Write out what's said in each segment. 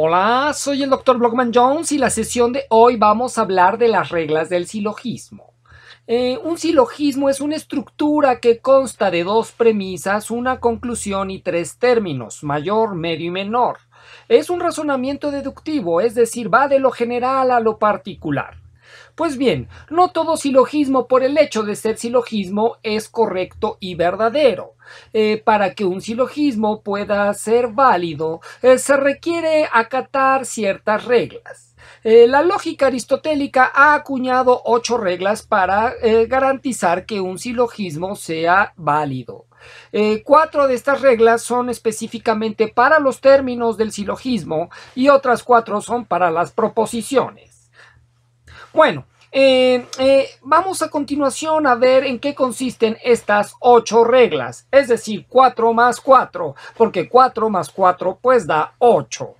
Hola, soy el Dr. Blockman Jones y la sesión de hoy vamos a hablar de las reglas del silogismo. Eh, un silogismo es una estructura que consta de dos premisas, una conclusión y tres términos, mayor, medio y menor. Es un razonamiento deductivo, es decir, va de lo general a lo particular. Pues bien, no todo silogismo por el hecho de ser silogismo es correcto y verdadero. Eh, para que un silogismo pueda ser válido, eh, se requiere acatar ciertas reglas. Eh, la lógica aristotélica ha acuñado ocho reglas para garantizar que un silogismo sea válido. cuatro de estas reglas son específicamente para los términos del silogismo y otras cuatro son para las proposiciones. Bueno, eh, eh, vamos a continuación a ver en qué consisten estas ocho reglas, es decir, cuatro más cuatro, porque cuatro más cuatro pues da 8.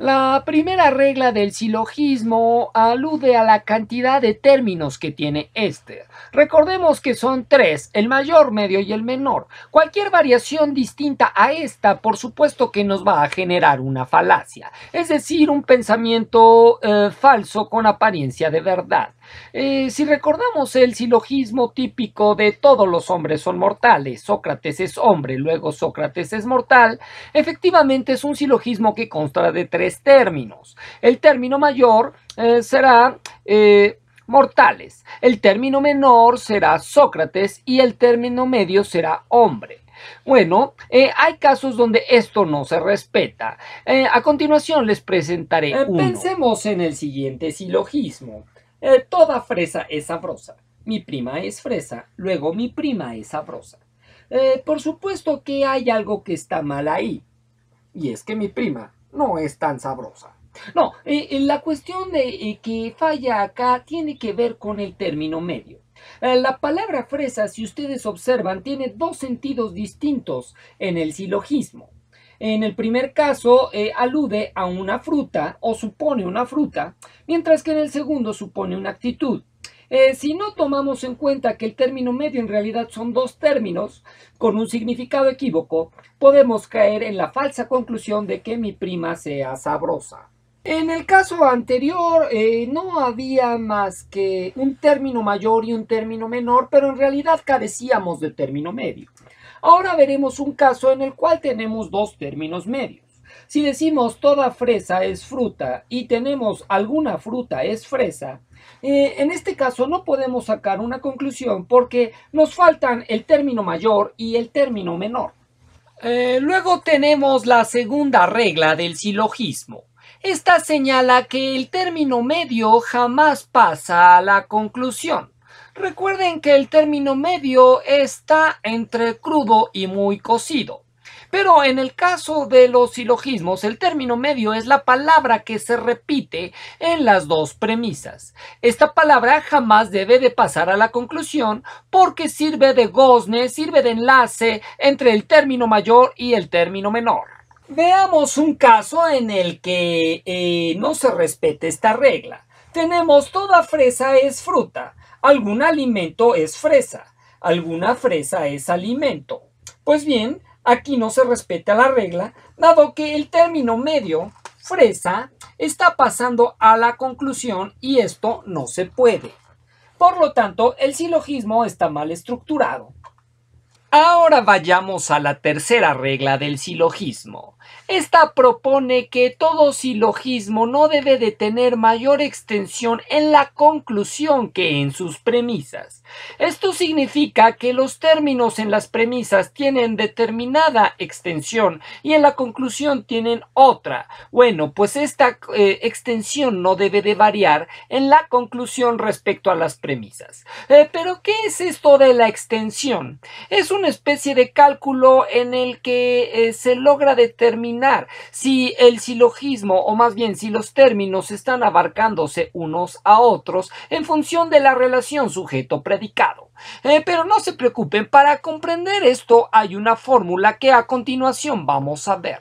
La primera regla del silogismo alude a la cantidad de términos que tiene éste. Recordemos que son tres, el mayor, medio y el menor. Cualquier variación distinta a esta, por supuesto que nos va a generar una falacia, es decir, un pensamiento eh, falso con apariencia de verdad. Eh, si recordamos el silogismo típico de todos los hombres son mortales, Sócrates es hombre, luego Sócrates es mortal, efectivamente es un silogismo que consta de tres términos. El término mayor eh, será eh, mortales, el término menor será Sócrates y el término medio será hombre. Bueno, hay casos donde esto no se respeta. a continuación les presentaré. uno. Pensemos en el siguiente silogismo. Eh, toda fresa es sabrosa. Mi prima es fresa, luego mi prima es sabrosa. Eh, por supuesto que hay algo que está mal ahí. Y es que mi prima no es tan sabrosa. No, la cuestión de que falla acá tiene que ver con el término medio. Eh, la palabra fresa, si ustedes observan, tiene dos sentidos distintos en el silogismo. En el primer caso eh, alude a una fruta o supone una fruta, mientras que en el segundo supone una actitud. Eh, si no tomamos en cuenta que el término medio en realidad son dos términos con un significado equívoco, podemos caer en la falsa conclusión de que mi prima sea sabrosa. En el caso anterior eh, no había más que un término mayor y un término menor, pero en realidad carecíamos de término medio. Ahora veremos un caso en el cual tenemos dos términos medios. Si decimos toda fresa es fruta y tenemos alguna fruta es fresa, eh, en este caso no podemos sacar una conclusión porque nos faltan el término mayor y el término menor. Eh, luego tenemos la segunda regla del silogismo. Esta señala que el término medio jamás pasa a la conclusión. Recuerden que el término medio está entre crudo y muy cocido. Pero en el caso de los silogismos, el término medio es la palabra que se repite en las dos premisas. Esta palabra jamás debe de pasar a la conclusión porque sirve de gozne, sirve de enlace entre el término mayor y el término menor. Veamos un caso en el que eh, no se respete esta regla. Tenemos toda fresa es fruta. Algún alimento es fresa, alguna fresa es alimento. Pues bien, aquí no se respeta la regla, dado que el término medio, fresa, está pasando a la conclusión y esto no se puede. Por lo tanto, el silogismo está mal estructurado. Ahora vayamos a la tercera regla del silogismo. Esta propone que todo silogismo no debe de tener mayor extensión en la conclusión que en sus premisas. Esto significa que los términos en las premisas tienen determinada extensión y en la conclusión tienen otra. Bueno, pues esta eh, extensión no debe de variar en la conclusión respecto a las premisas. Eh, pero, ¿qué es esto de la extensión? Es una especie de cálculo en el que eh, se logra determinar terminar si el silogismo o más bien si los términos están abarcándose unos a otros en función de la relación sujeto-predicado. Eh, pero no se preocupen, para comprender esto hay una fórmula que a continuación vamos a ver.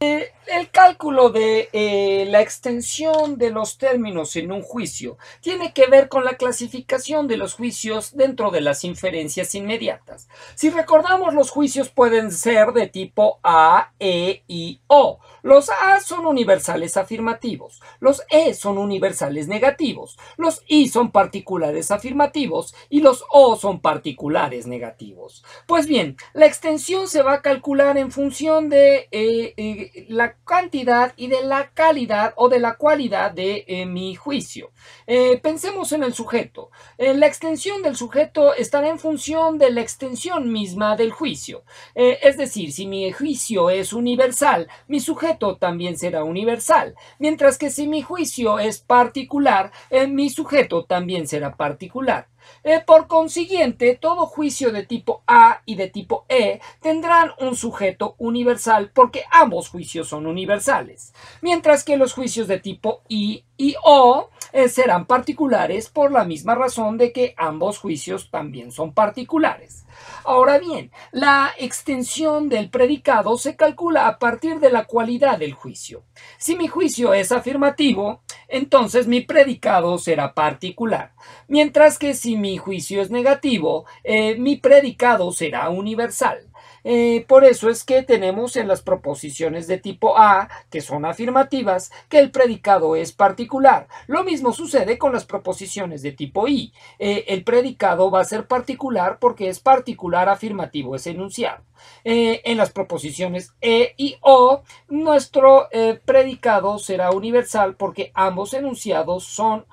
Eh, el cálculo de eh, la extensión de los términos en un juicio tiene que ver con la clasificación de los juicios dentro de las inferencias inmediatas. Si recordamos, los juicios pueden ser de tipo A, E y O. Los A son universales afirmativos, los E son universales negativos, los I son particulares afirmativos y los O son particulares negativos. Pues bien, la extensión se va a calcular en función de eh, eh, la cantidad y de la calidad o de la cualidad de eh, mi juicio. Eh, pensemos en el sujeto. Eh, la extensión del sujeto estará en función de la extensión misma del juicio. es decir, si mi juicio es universal, mi sujeto también será universal. Mientras que si mi juicio es particular, mi sujeto también será particular. Eh, por consiguiente, todo juicio de tipo A y de tipo E tendrán un sujeto universal porque ambos juicios son universales, mientras que los juicios de tipo I y o eh, serán particulares por la misma razón de que ambos juicios también son particulares. Ahora bien, la extensión del predicado se calcula a partir de la cualidad del juicio. Si mi juicio es afirmativo, entonces mi predicado será particular, mientras que si mi juicio es negativo, eh, mi predicado será universal. Eh, por eso es que tenemos en las proposiciones de tipo A, que son afirmativas, que el predicado es particular. Lo mismo sucede con las proposiciones de tipo I. Eh, el predicado va a ser particular porque es particular afirmativo, es enunciado. Eh, en las proposiciones E y O, nuestro predicado será universal porque ambos enunciados son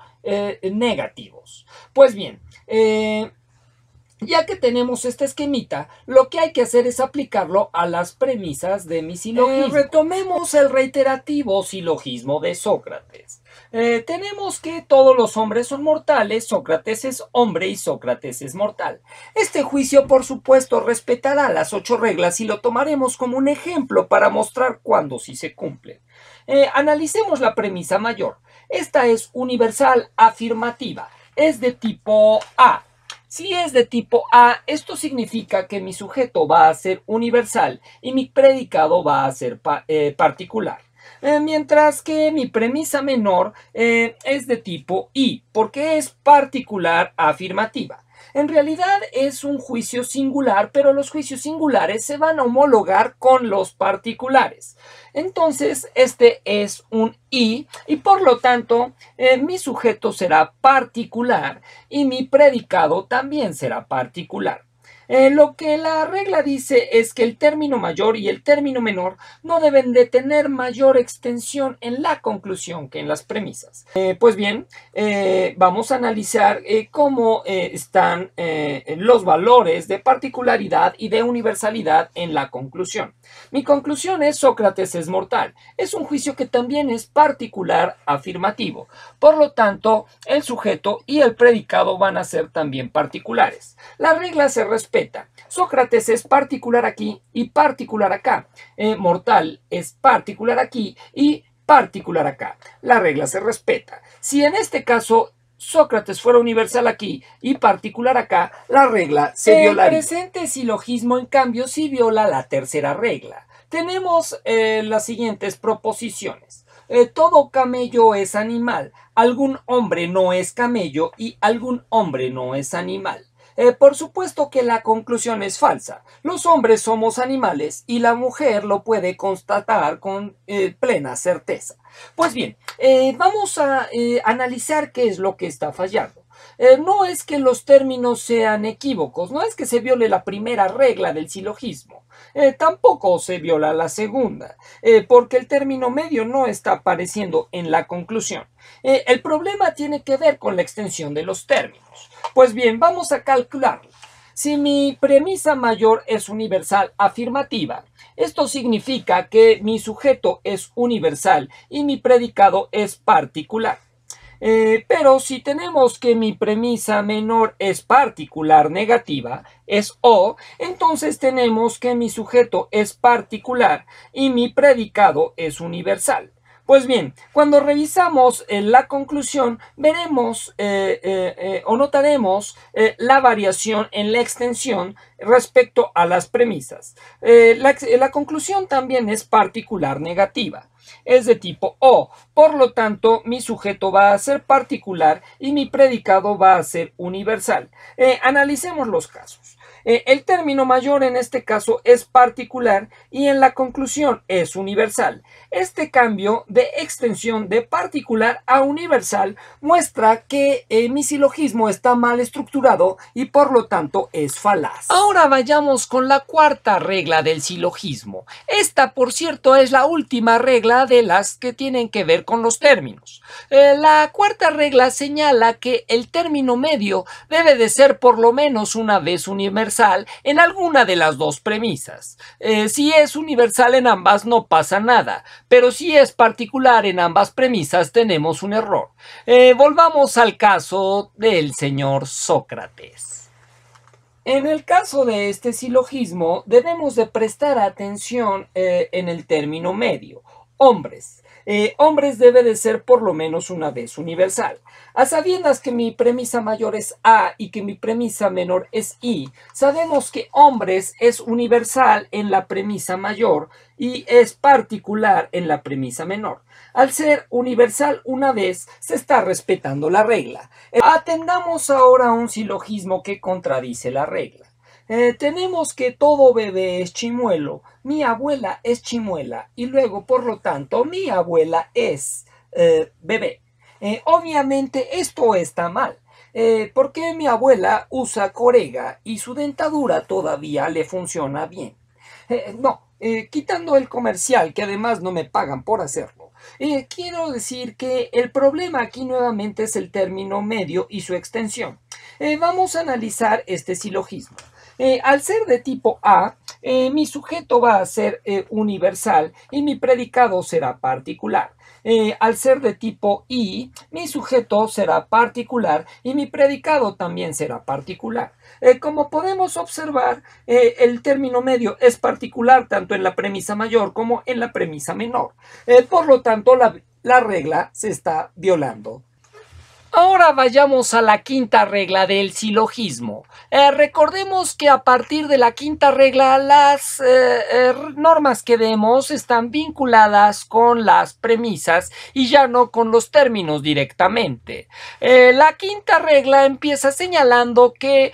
negativos. Pues bien, ya que tenemos este esquemita, lo que hay que hacer es aplicarlo a las premisas de mi silogismo. Y eh, retomemos el reiterativo silogismo de Sócrates. Eh, tenemos que todos los hombres son mortales, Sócrates es hombre y Sócrates es mortal. Este juicio, por supuesto, respetará las ocho reglas y lo tomaremos como un ejemplo para mostrar cuándo sí se cumplen. Eh, analicemos la premisa mayor. Esta es universal afirmativa. Es de tipo A si es de tipo A, esto significa que mi sujeto va a ser universal y mi predicado va a ser eh, particular. Eh, mientras que mi premisa menor eh, es de tipo I, porque es particular afirmativa. En realidad es un juicio singular, pero los juicios singulares se van a homologar con los particulares. Entonces, este es un I y por lo tanto eh, mi sujeto será particular y mi predicado también será particular. Eh, lo que la regla dice es que el término mayor y el término menor no deben de tener mayor extensión en la conclusión que en las premisas. Eh, pues bien, eh, vamos a analizar cómo están los valores de particularidad y de universalidad en la conclusión. Mi conclusión es Sócrates es mortal. Es un juicio que también es particular afirmativo. Por lo tanto, el sujeto y el predicado van a ser también particulares. La regla se responde. Sócrates es particular aquí y particular acá. Eh, mortal es particular aquí y particular acá. La regla se respeta. Si en este caso Sócrates fuera universal aquí y particular acá, la regla se violaría. El presente silogismo, en cambio, sí viola la tercera regla. Tenemos eh, las siguientes proposiciones. Eh, todo camello es animal, algún hombre no es camello y algún hombre no es animal. Eh, por supuesto que la conclusión es falsa. Los hombres somos animales y la mujer lo puede constatar con eh, plena certeza. Pues bien, eh, vamos a analizar qué es lo que está fallando. Eh, no es que los términos sean equívocos, no es que se viole la primera regla del silogismo, eh, tampoco se viola la segunda, eh, porque el término medio no está apareciendo en la conclusión. el problema tiene que ver con la extensión de los términos. Pues bien, vamos a calcularlo. Si mi premisa mayor es universal afirmativa, esto significa que mi sujeto es universal y mi predicado es particular. Eh, pero si tenemos que mi premisa menor es particular negativa, es O, entonces tenemos que mi sujeto es particular y mi predicado es universal. Pues bien, cuando revisamos eh, la conclusión, veremos eh, eh, o notaremos la variación en la extensión respecto a las premisas. La, conclusión también es particular negativa es de tipo O. Por lo tanto, mi sujeto va a ser particular y mi predicado va a ser universal. analicemos los casos. Eh, el término mayor en este caso es particular y en la conclusión es universal. Este cambio de extensión de particular a universal muestra que eh, mi silogismo está mal estructurado y por lo tanto es falaz. Ahora vayamos con la cuarta regla del silogismo. Esta, por cierto, es la última regla de las que tienen que ver con los términos. Eh, la cuarta regla señala que el término medio debe de ser por lo menos una vez universal en alguna de las dos premisas. Eh, si es universal en ambas no pasa nada, pero si es particular en ambas premisas tenemos un error. Eh, volvamos al caso del señor Sócrates. En el caso de este silogismo, debemos de prestar atención eh, en el término medio, hombres, eh, hombres debe de ser por lo menos una vez universal. A sabiendas que mi premisa mayor es A y que mi premisa menor es I, sabemos que hombres es universal en la premisa mayor y es particular en la premisa menor. Al ser universal una vez, se está respetando la regla. Eh, atendamos ahora a un silogismo que contradice la regla. Eh, tenemos que todo bebé es chimuelo, mi abuela es chimuela y luego, por lo tanto, mi abuela es eh, bebé. Eh, obviamente esto está mal. porque mi abuela usa corega y su dentadura todavía le funciona bien. no, quitando el comercial que además no me pagan por hacerlo. quiero decir que el problema aquí nuevamente es el término medio y su extensión. vamos a analizar este silogismo. Eh, al ser de tipo A, eh, mi sujeto va a ser eh, universal y mi predicado será particular. al ser de tipo I, mi sujeto será particular y mi predicado también será particular. como podemos observar, el término medio es particular tanto en la premisa mayor como en la premisa menor. por lo tanto, la regla se está violando. Ahora vayamos a la quinta regla del silogismo. Eh, recordemos que a partir de la quinta regla las eh, eh, normas que demos están vinculadas con las premisas y ya no con los términos directamente. la quinta regla empieza señalando que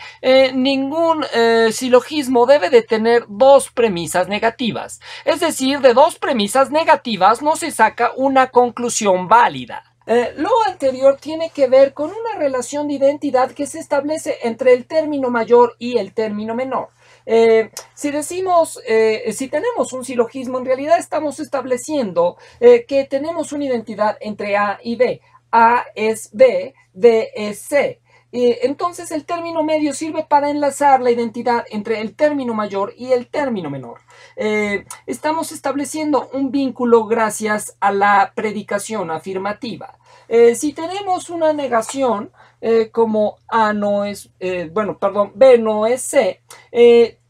ningún silogismo debe de tener dos premisas negativas. Es decir, de dos premisas negativas no se saca una conclusión válida. Eh, lo anterior tiene que ver con una relación de identidad que se establece entre el término mayor y el término menor. Eh, si decimos, eh, si tenemos un silogismo, en realidad estamos estableciendo que tenemos una identidad entre A y B. A es B, B es C. Entonces el término medio sirve para enlazar la identidad entre el término mayor y el término menor. estamos estableciendo un vínculo gracias a la predicación afirmativa. Eh, si tenemos una negación eh, como A no es, eh, bueno, perdón, B no es C,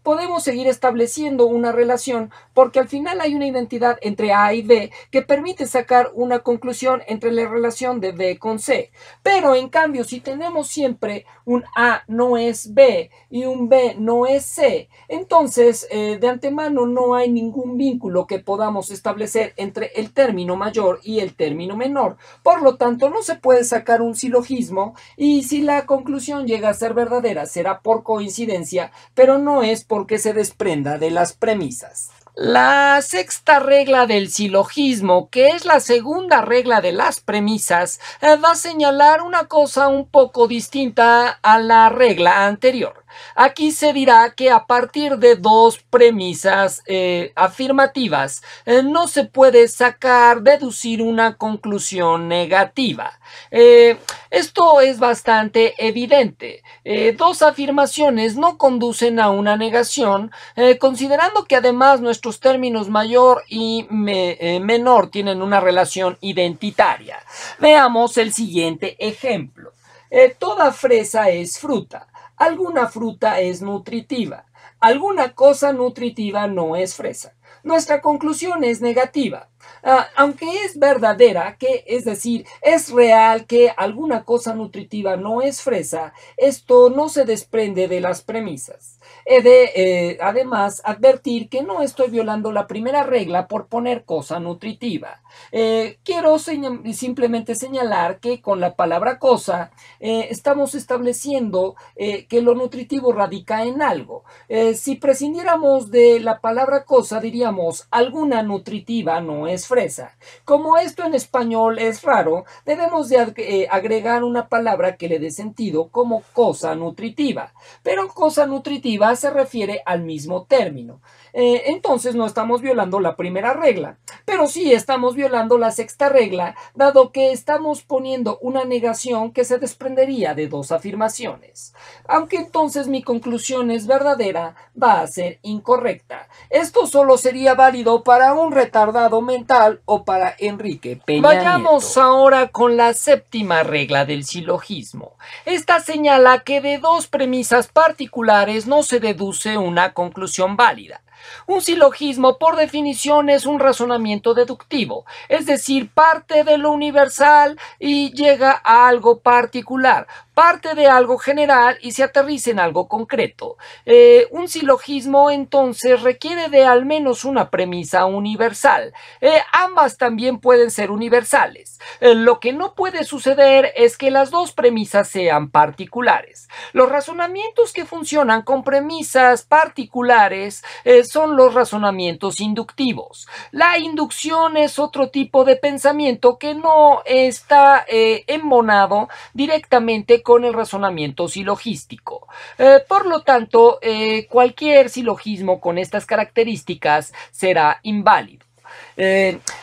podemos seguir estableciendo una relación porque al final hay una identidad entre A y B que permite sacar una conclusión entre la relación de B con C. Pero en cambio, si tenemos siempre un A no es B y un B no es C, entonces eh, de antemano no hay ningún vínculo que podamos establecer entre el término mayor y el término menor. Por lo tanto, no se puede sacar un silogismo y si la conclusión llega a ser verdadera será por coincidencia, pero no es porque se desprenda de las premisas. La sexta regla del silogismo, que es la segunda regla de las premisas, eh, va a señalar una cosa un poco distinta a la regla anterior. Aquí se dirá que a partir de dos premisas eh, afirmativas eh, no se puede sacar, deducir una conclusión negativa. Eh, esto es bastante evidente. dos afirmaciones no conducen a una negación, considerando que además nuestros términos mayor y menor tienen una relación identitaria. Veamos el siguiente ejemplo. toda fresa es fruta. Alguna fruta es nutritiva, alguna cosa nutritiva no es fresa. Nuestra conclusión es negativa. Ah, aunque es verdadera, que es decir, es real que alguna cosa nutritiva no es fresa, esto no se desprende de las premisas. He de, eh, además, advertir que no estoy violando la primera regla por poner cosa nutritiva. Eh, quiero simplemente señalar que con la palabra cosa eh, estamos estableciendo que lo nutritivo radica en algo. si prescindiéramos de la palabra cosa, diríamos alguna nutritiva no es fresa. Como esto en español es raro, debemos de eh, agregar una palabra que le dé sentido como cosa nutritiva. Pero cosa nutritiva se refiere al mismo término. Eh, entonces no estamos violando la primera regla, pero sí estamos violando la sexta regla, dado que estamos poniendo una negación que se desprendería de dos afirmaciones. Aunque entonces mi conclusión es verdadera, va a ser incorrecta. Esto solo sería válido para un retardado mental o para Enrique Peña Vayamos ahora con la séptima regla del silogismo. Esta señala que de dos premisas particulares no se deduce una conclusión válida. Un silogismo, por definición, es un razonamiento deductivo, es decir, parte de lo universal y llega a algo particular, parte de algo general y se aterriza en algo concreto. Eh, un silogismo, entonces, requiere de al menos una premisa universal. Eh, ambas también pueden ser universales. Eh, lo que no puede suceder es que las dos premisas sean particulares. Los razonamientos que funcionan con premisas particulares son los razonamientos inductivos. La inducción es otro tipo de pensamiento que no está embonado eh, directamente con el razonamiento silogístico. Eh, por lo tanto, eh, cualquier silogismo con estas características será inválido.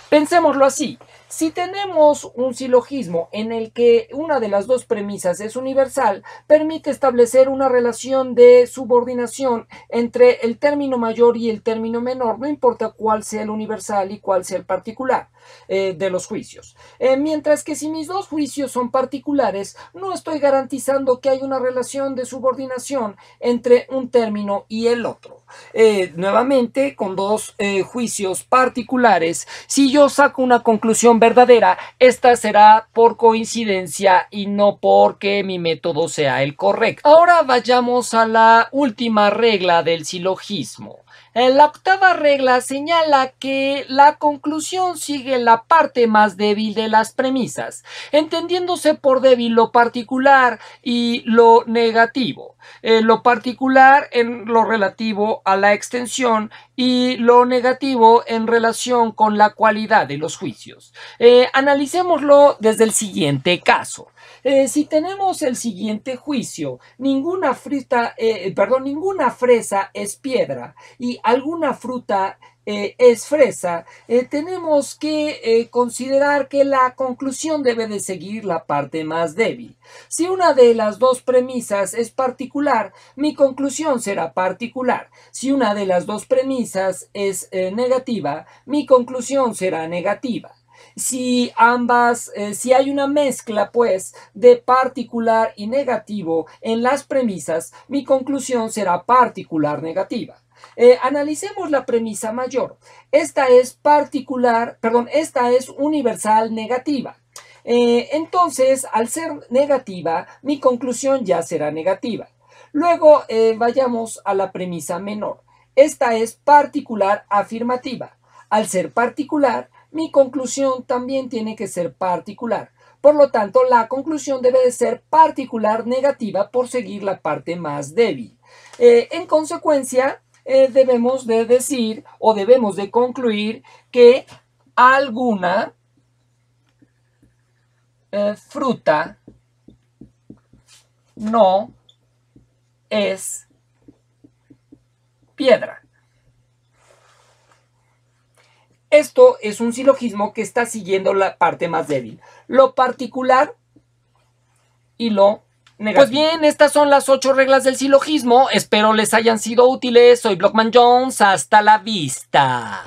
pensémoslo así. Si tenemos un silogismo en el que una de las dos premisas es universal, permite establecer una relación de subordinación entre el término mayor y el término menor, no importa cuál sea el universal y cuál sea el particular. Eh, de los juicios. Eh, mientras que si mis dos juicios son particulares, no estoy garantizando que hay una relación de subordinación entre un término y el otro. Eh, nuevamente, con dos juicios particulares, si yo saco una conclusión verdadera, esta será por coincidencia y no porque mi método sea el correcto. Ahora vayamos a la última regla del silogismo. Eh, la octava regla señala que la conclusión sigue la parte más débil de las premisas, entendiéndose por débil lo particular y lo negativo. Eh, lo particular en lo relativo a la extensión y lo negativo en relación con la cualidad de los juicios. Eh, analicémoslo desde el siguiente caso. Eh, si tenemos el siguiente juicio, ninguna fruta, perdón, ninguna fresa es piedra y alguna fruta eh, es fresa, eh, tenemos que eh, considerar que la conclusión debe de seguir la parte más débil. Si una de las dos premisas es particular, mi conclusión será particular. Si una de las dos premisas es negativa, mi conclusión será negativa si ambas, si hay una mezcla, pues, de particular y negativo en las premisas, mi conclusión será particular negativa. Eh, analicemos la premisa mayor. Esta es particular, perdón, esta es universal negativa. Eh, entonces, al ser negativa, mi conclusión ya será negativa. Luego eh, vayamos a la premisa menor. Esta es particular afirmativa. Al ser particular, mi conclusión también tiene que ser particular. Por lo tanto, la conclusión debe de ser particular negativa por seguir la parte más débil. en consecuencia, eh, debemos de decir o debemos de concluir que alguna eh, fruta no es piedra. Esto es un silogismo que está siguiendo la parte más débil, lo particular y lo pues bien, estas son las ocho reglas del silogismo. Espero les hayan sido útiles. Soy Blockman Jones. Hasta la vista.